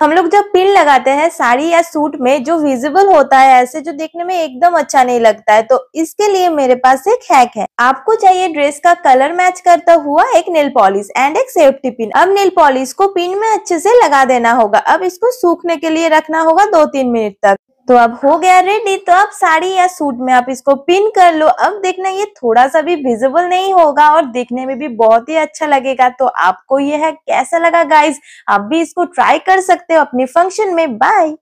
तो हम लोग जब पिन लगाते हैं साड़ी या सूट में जो विजिबल होता है ऐसे जो देखने में एकदम अच्छा नहीं लगता है तो इसके लिए मेरे पास एक हैक है आपको चाहिए ड्रेस का कलर मैच करता हुआ एक नेल पॉलिश एंड एक सेफ्टी पिन अब नेल पॉलिश को पिन में अच्छे से लगा देना होगा अब इसको सूखने के लिए रखना होगा दो तीन मिनट तक तो अब हो गया रेडी तो अब साड़ी या सूट में आप इसको पिन कर लो अब देखना ये थोड़ा सा भी विजिबल नहीं होगा और देखने में भी बहुत ही अच्छा लगेगा तो आपको ये है कैसा लगा गाइज आप भी इसको ट्राई कर सकते हो अपने फंक्शन में बाय